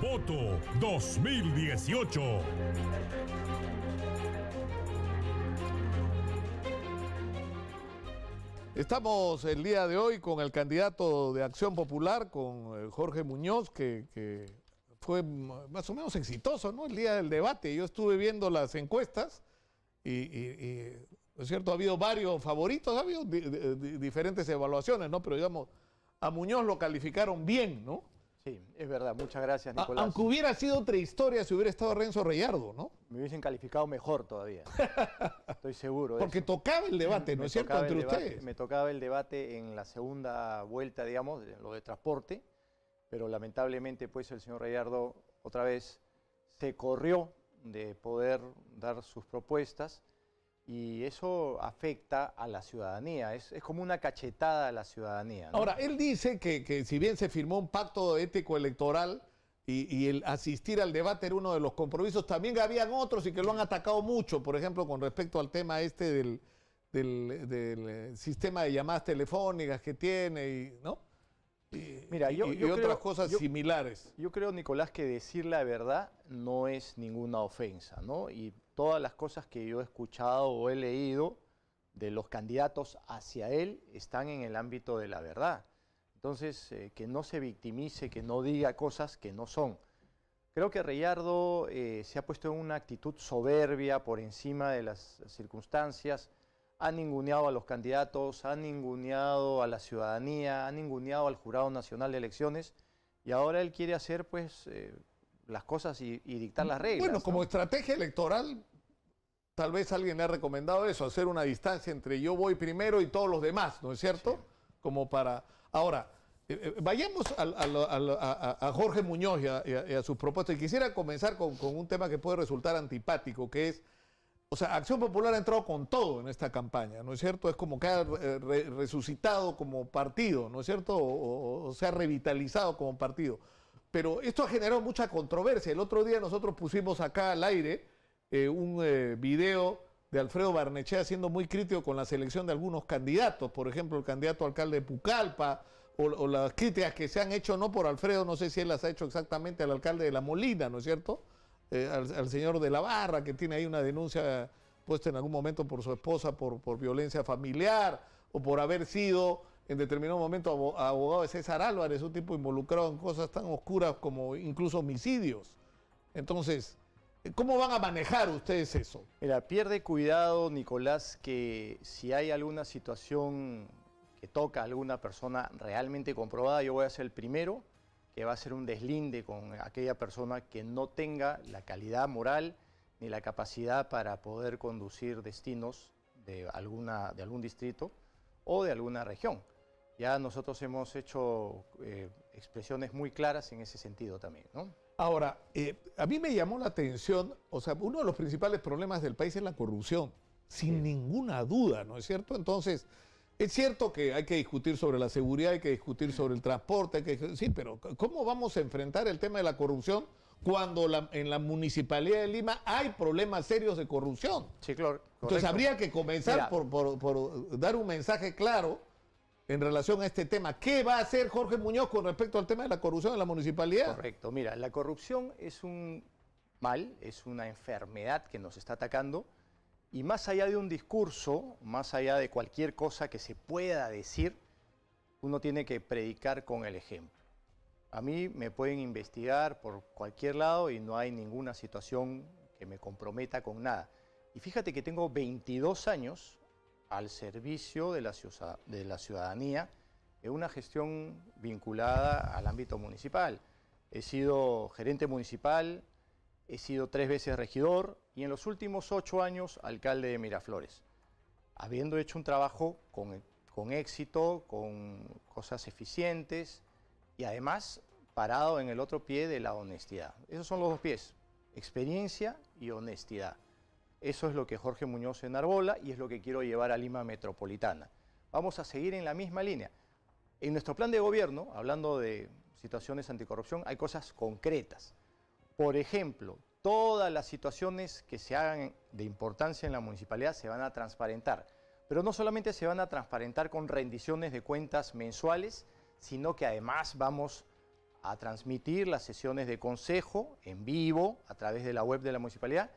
Voto 2018. Estamos el día de hoy con el candidato de Acción Popular, con eh, Jorge Muñoz, que, fue más o menos exitoso, ¿no? El día del debate. Yo estuve viendo las encuestas y ¿no es cierto? Ha habido varios favoritos, ha habido diferentes evaluaciones, ¿no? Pero digamos, a Muñoz lo calificaron bien, ¿no? Sí, es verdad, muchas gracias, Nicolás. aunque hubiera sido otra historia si hubiera estado Renzo Reyardo, ¿no? Me hubiesen calificado mejor todavía. Estoy seguro. Porque tocaba el debate, ¿no es cierto? Entre ustedes. Me tocaba el debate en la segunda vuelta, digamos, lo de transporte, pero lamentablemente, pues el señor Reyardo otra vez se corrió de poder dar sus propuestas y eso afecta a la ciudadanía, es, como una cachetada a la ciudadanía. Ahora, él dice que, si bien se firmó un pacto ético electoral y, el asistir al debate era uno de los compromisos, también habían otros y que lo han atacado mucho, por ejemplo, con respecto al tema este del, sistema de llamadas telefónicas que tiene, y, ¿no? Mira, yo, otras cosas similares. Yo creo, Nicolás, que decir la verdad no es ninguna ofensa, ¿no? todas las cosas que yo he escuchado o he leído de los candidatos hacia él están en el ámbito de la verdad. Entonces, eh, que no se victimice, que no diga cosas que no son. Creo que Reyardo eh, se ha puesto en una actitud soberbia por encima de las circunstancias, ha ninguneado a los candidatos, ha ninguneado a la ciudadanía, ha ninguneado al Jurado Nacional de Elecciones y ahora él quiere hacer pues eh, las cosas y, dictar las reglas. Bueno, como estrategia electoral, tal vez alguien le ha recomendado eso, hacer una distancia entre yo voy primero y todos los demás, ¿no es cierto? Como para... Ahora, eh, eh, vayamos a, Jorge Muñoz y a, su sus propuestas. Y quisiera comenzar con, un tema que puede resultar antipático, que es... O sea, Acción Popular ha entrado con todo en esta campaña, ¿no es cierto? Es como que ha eh, resucitado como partido, ¿no es cierto? O, se ha revitalizado como partido. Pero esto ha generado mucha controversia. El otro día nosotros pusimos acá al aire eh, un eh, video de Alfredo Barnechea siendo muy crítico con la selección de algunos candidatos, por ejemplo, el candidato alcalde de Pucallpa, o, las críticas que se han hecho, no por Alfredo, no sé si él las ha hecho exactamente al alcalde de La Molina, ¿no es cierto? Eh, al, señor de la Barra, que tiene ahí una denuncia puesta en algún momento por su esposa por, por violencia familiar o por haber sido en determinado momento abogado de César Álvarez, un tipo involucrado en cosas tan oscuras como incluso homicidios. Entonces, ¿cómo van a manejar ustedes eso? Mira, pierde cuidado, Nicolás, que si hay alguna situación que toca a alguna persona realmente comprobada, yo voy a ser el primero que va a ser un deslinde con aquella persona que no tenga la calidad moral ni la capacidad para poder conducir destinos de, alguna, de algún distrito o de alguna región ya nosotros hemos hecho eh, expresiones muy claras en ese sentido también. ¿no? Ahora, eh, a mí me llamó la atención, o sea, uno de los principales problemas del país es la corrupción, sin ninguna duda, ¿no es cierto? Entonces, es cierto que hay que discutir sobre la seguridad, hay que discutir sobre el transporte, que, sí, pero ¿cómo vamos a enfrentar el tema de la corrupción cuando en la Municipalidad de Lima hay problemas serios de corrupción? Sí, claro. Entonces habría que comenzar por dar un mensaje claro en relación a este tema. ¿Qué va a hacer Jorge Muñoz con respecto al tema de la corrupción en la municipalidad? Correcto, mira, la corrupción es un mal, es una enfermedad que nos está atacando y más allá de un discurso, más allá de cualquier cosa que se pueda decir, uno tiene que predicar con el ejemplo. A mí me pueden investigar por cualquier lado y no hay ninguna situación que me comprometa con nada. Y fíjate que tengo 22 años al servicio de la, ciudadanía en una gestión vinculada al ámbito municipal. He sido gerente municipal, he sido tres veces regidor y en los últimos ocho años alcalde de Miraflores, habiendo hecho un trabajo con éxito, con cosas eficientes y además parado en el otro pie de la honestidad. Esos son los dos pies, experiencia y honestidad. Eso es lo que Jorge Muñoz enarbola y es lo que quiero llevar a Lima Metropolitana. Vamos a seguir en la misma línea. En nuestro plan de gobierno, hablando de situaciones anticorrupción, hay cosas concretas. Por ejemplo, todas las situaciones que se hagan de importancia en la municipalidad se van a transparentar. Pero no solamente se van a transparentar con rendiciones de cuentas mensuales, sino que además vamos a transmitir las sesiones de consejo en vivo a través de la web de la municipalidad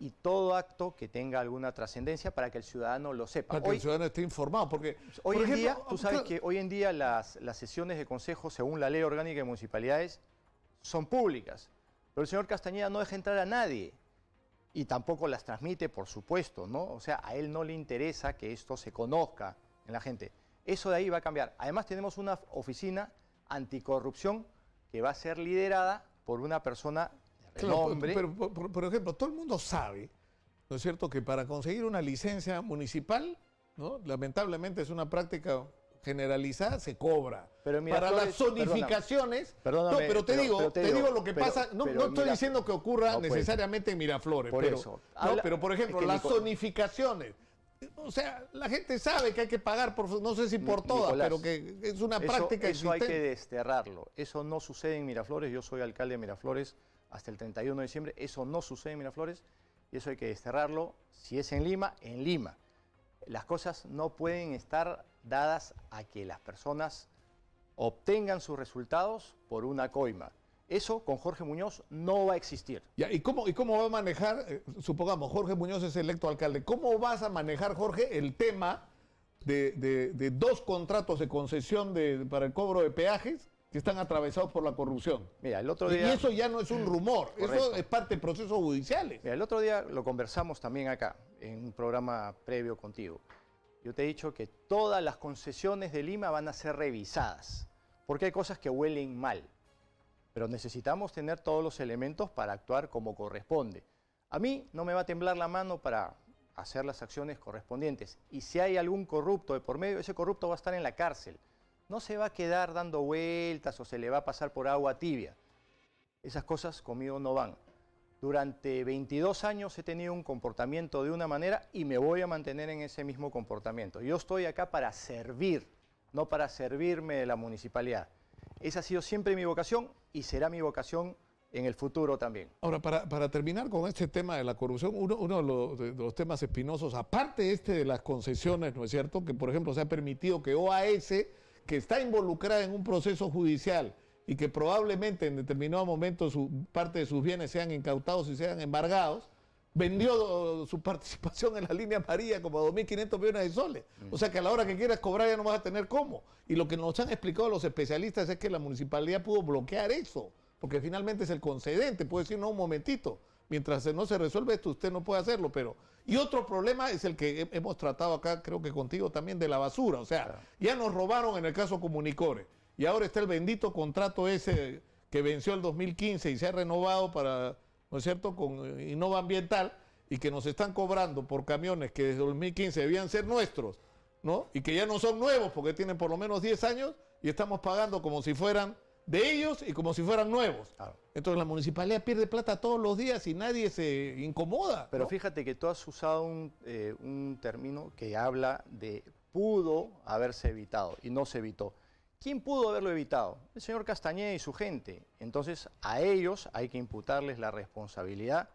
y todo acto que tenga alguna trascendencia para que el ciudadano lo sepa. Para que el ciudadano esté informado, porque... Hoy en día, tú ah, sabes que hoy en día las, las sesiones de consejo, según la ley orgánica de municipalidades, son públicas, pero el señor Castañeda no deja entrar a nadie y tampoco las transmite, por supuesto, ¿no? O sea, a él no le interesa que esto se conozca en la gente. Eso de ahí va a cambiar. Además tenemos una oficina anticorrupción que va a ser liderada por una persona pero, por, ejemplo, todo el mundo sabe, ¿no es cierto?, que para conseguir una licencia municipal, ¿no? Lamentablemente es una práctica generalizada se cobra. Pero Para las zonificaciones. Perdóname, no, pero te, digo, lo que pasa. No, estoy diciendo que ocurra pues, necesariamente en Miraflores. Por eso. no, pero por ejemplo, las zonificaciones. O sea, la gente sabe que hay que pagar, por, no sé si por todas, pero que es una práctica práctica Eso hay que desterrarlo. Eso no sucede en Miraflores. Yo soy alcalde de Miraflores hasta el 31 de diciembre. Eso no sucede en Miraflores y eso hay que desterrarlo. Si es en Lima, en Lima. Las cosas no pueden estar dadas a que las personas obtengan sus resultados por una coima. Eso con Jorge Muñoz no va a existir. ¿y, cómo, ¿Y cómo va a manejar, eh, supongamos, Jorge Muñoz es electo alcalde, cómo vas a manejar, Jorge, el tema de, dos contratos de concesión para el cobro de peajes que están atravesados por la corrupción. Mira, el otro día... Y eso ya no es un rumor, eso es parte del proceso judiciales. el otro día lo conversamos también acá, en un programa previo contigo. Yo te he dicho que todas las concesiones de Lima van a ser revisadas, porque hay cosas que huelen mal, pero necesitamos tener todos los elementos para actuar como corresponde. A mí no me va a temblar la mano para hacer las acciones correspondientes, y si hay algún corrupto de por medio, ese corrupto va a estar en la cárcel no se va a quedar dando vueltas o se le va a pasar por agua tibia. Esas cosas conmigo no van. Durante 22 años he tenido un comportamiento de una manera y me voy a mantener en ese mismo comportamiento. Yo estoy acá para servir, no para servirme de la municipalidad. Esa ha sido siempre mi vocación y será mi vocación en el futuro también. Ahora, para, terminar con este tema de la corrupción, uno, de, los, de, los, temas espinosos, aparte este de las concesiones, ¿no es cierto? Que, por ejemplo, se ha permitido que OAS que está involucrada en un proceso judicial y que probablemente en determinado momento su, parte de sus bienes sean incautados y sean embargados, vendió su participación en la línea amarilla como a 2.500 millones de soles. O sea que a la hora que quieras cobrar ya no vas a tener cómo. Y lo que nos han explicado los especialistas es que la municipalidad pudo bloquear eso, porque finalmente es el concedente, puede decir, no, un momentito, mientras no se resuelve esto, usted no puede hacerlo, pero... Y otro problema es el que hemos tratado acá, creo que contigo también, de la basura. O sea, ya nos robaron en el caso Comunicore. Y ahora está el bendito contrato ese que venció el 2015 y se ha renovado para, ¿no es cierto?, con eh, Innova Ambiental y que nos están cobrando por camiones que desde 2015 debían ser nuestros, ¿no? Y que ya no son nuevos porque tienen por lo menos 10 años y estamos pagando como si fueran de ellos y como si fueran nuevos. Entonces la municipalidad pierde plata todos los días y nadie se incomoda. Pero fíjate que tú has usado un, eh, un término que habla de pudo haberse evitado y no se evitó. ¿Quién pudo haberlo evitado? El señor Castañeda y su gente. Entonces a ellos hay que imputarles la responsabilidad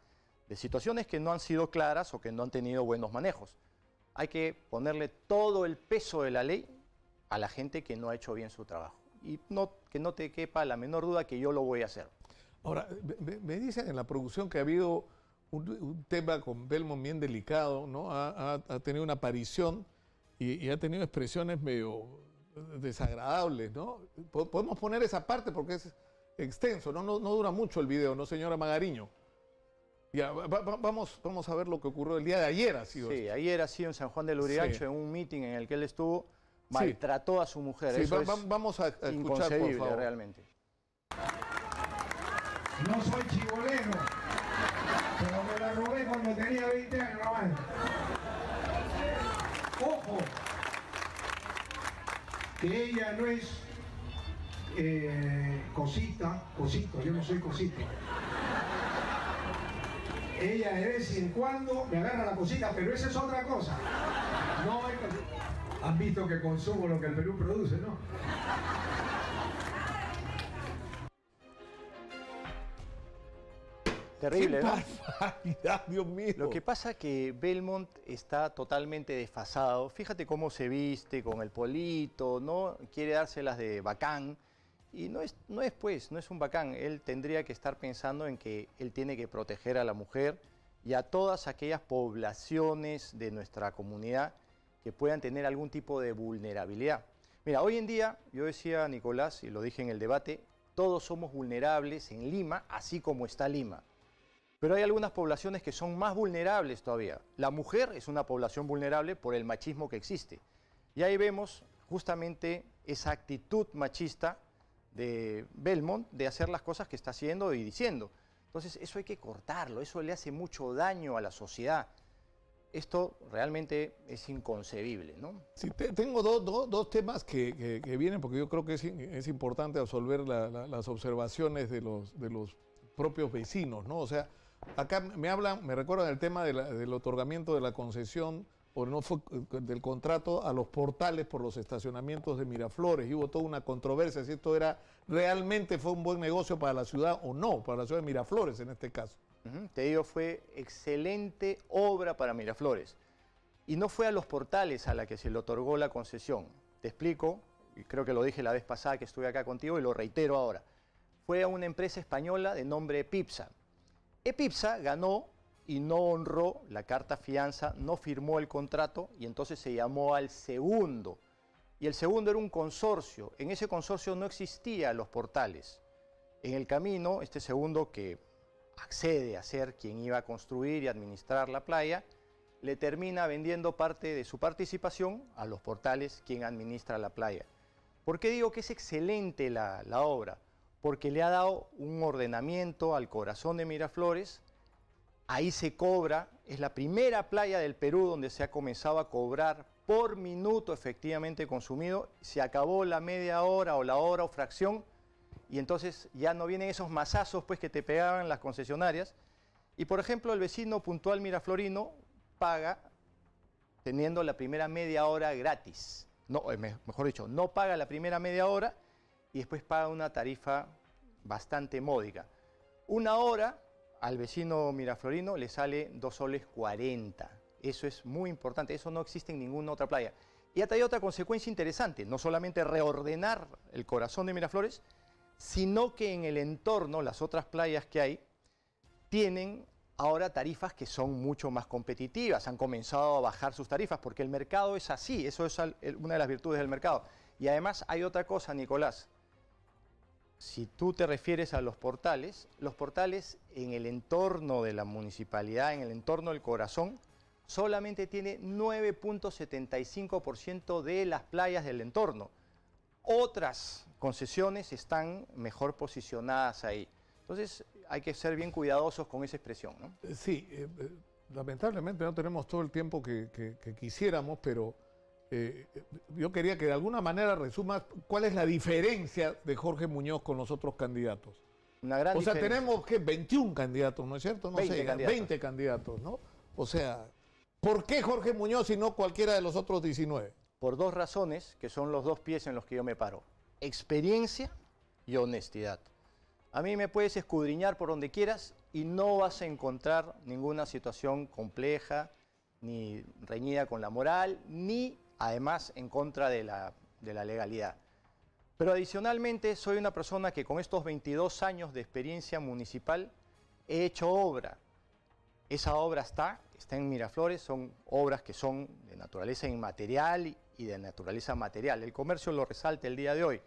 de situaciones que no han sido claras o que no han tenido buenos manejos. Hay que ponerle todo el peso de la ley a la gente que no ha hecho bien su trabajo y no, que no te quepa la menor duda que yo lo voy a hacer. Ahora, me, dicen en la producción que ha habido un, tema con Belmont bien delicado, ¿no? Ha, tenido una aparición y, ha tenido expresiones medio desagradables, ¿no? Podemos poner esa parte porque es extenso, ¿no? No, dura mucho el video, ¿no, señora Magariño? Ya, vamos, vamos a ver lo que ocurrió el día de ayer, ha sido. Sí, ayer ha sido en San Juan de Lurigancho en un meeting en el que él estuvo maltrató a su mujer. Eso vamos a, escuchar, por favor. realmente. No soy chivoleno, pero me la robé cuando tenía 20 años nomás. Ojo, que ella no es eh, cosita, cosito, yo no soy cosito. Ella de vez en cuando me agarra la cosita, pero esa es otra cosa. No es cosita. Han visto que consumo lo que el Perú produce, ¿no? Terrible, ¿no? Dios mío! Lo que pasa es que Belmont está totalmente desfasado. Fíjate cómo se viste con el polito, ¿no? Quiere dárselas de bacán. Y no es, no es pues, no es un bacán. Él tendría que estar pensando en que él tiene que proteger a la mujer y a todas aquellas poblaciones de nuestra comunidad que puedan tener algún tipo de vulnerabilidad. Mira, hoy en día, yo decía Nicolás, y lo dije en el debate, todos somos vulnerables en Lima, así como está Lima. Pero hay algunas poblaciones que son más vulnerables todavía. La mujer es una población vulnerable por el machismo que existe. Y ahí vemos justamente esa actitud machista de Belmont de hacer las cosas que está haciendo y diciendo. Entonces eso hay que cortarlo, eso le hace mucho daño a la sociedad. Esto realmente es inconcebible, ¿no? tengo dos temas que, vienen, porque yo creo que es, es importante absolver las observaciones de los, de los propios vecinos, ¿no? O sea, acá me hablan, me recuerdan el tema del otorgamiento de la concesión o no fue del contrato a los portales por los estacionamientos de Miraflores y hubo toda una controversia si esto era realmente fue un buen negocio para la ciudad o no, para la ciudad de Miraflores en este caso. Te digo, fue excelente obra para Miraflores. Y no fue a los portales a la que se le otorgó la concesión. Te explico, y creo que lo dije la vez pasada que estuve acá contigo y lo reitero ahora. Fue a una empresa española de nombre Epipsa. Epipsa ganó y no honró la carta fianza, no firmó el contrato y entonces se llamó al segundo. Y el segundo era un consorcio. En ese consorcio no existían los portales. En el camino, este segundo que accede a ser quien iba a construir y administrar la playa, le termina vendiendo parte de su participación a los portales quien administra la playa. ¿Por qué digo que es excelente la, la obra? Porque le ha dado un ordenamiento al corazón de Miraflores, ahí se cobra, es la primera playa del Perú donde se ha comenzado a cobrar por minuto efectivamente consumido, se acabó la media hora o la hora o fracción y entonces ya no vienen esos mazazos... pues, que te pegaban las concesionarias. Y por ejemplo, el vecino puntual miraflorino paga teniendo la primera media hora gratis. No, eh, mejor dicho, no paga la primera media hora y después paga una tarifa bastante módica. Una hora al vecino miraflorino le sale 2 soles 40. Eso es muy importante, eso no existe en ninguna otra playa. Y ha hay otra consecuencia interesante, no solamente reordenar el corazón de Miraflores, sino que en el entorno, las otras playas que hay, tienen ahora tarifas que son mucho más competitivas, han comenzado a bajar sus tarifas, porque el mercado es así, eso es una de las virtudes del mercado. Y además hay otra cosa, Nicolás, si tú te refieres a los portales, los portales en el entorno de la municipalidad, en el entorno del corazón, solamente tiene 9.75% de las playas del entorno. Otras concesiones están mejor posicionadas ahí. Entonces hay que ser bien cuidadosos con esa expresión. ¿no? Eh, sí, eh, eh, lamentablemente no tenemos todo el tiempo que, quisiéramos, pero yo quería que de alguna manera resumas cuál es la diferencia de Jorge Muñoz con los otros candidatos. o sea, tenemos que 21 candidatos, ¿no es cierto? No 20 sé, candidatos. 20 candidatos, ¿no? O sea, ¿por qué Jorge Muñoz y no cualquiera de los otros 19? por dos razones que son los dos pies en los que yo me paro. Experiencia y honestidad. A mí me puedes escudriñar por donde quieras y no vas a encontrar ninguna situación compleja, ni reñida con la moral, ni además en contra de la, legalidad. Pero adicionalmente soy una persona que con estos 22 años de experiencia municipal he hecho obra. Esa obra está, está en Miraflores, son obras que son de naturaleza inmaterial y de naturaleza material. El comercio lo resalta el día de hoy.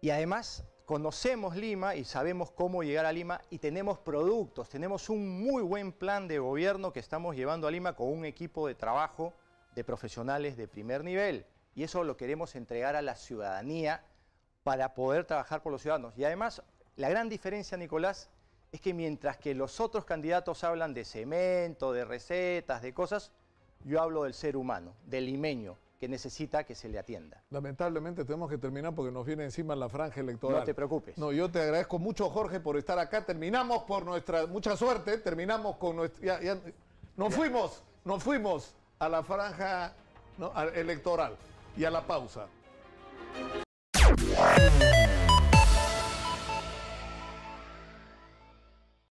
Y además conocemos Lima y sabemos cómo llegar a Lima y tenemos productos, tenemos un muy buen plan de gobierno que estamos llevando a Lima con un equipo de trabajo de profesionales de primer nivel. Y eso lo queremos entregar a la ciudadanía para poder trabajar por los ciudadanos. Y además, la gran diferencia, Nicolás, es que mientras que los otros candidatos hablan de cemento, de recetas, de cosas, yo hablo del ser humano, del limeño, que necesita que se le atienda. Lamentablemente tenemos que terminar porque nos viene encima la franja electoral. No te preocupes. No, yo te agradezco mucho, Jorge, por estar acá. Terminamos por nuestra. Mucha suerte, terminamos con nuestra. nos fuimos, nos fuimos a la franja electoral y a la pausa.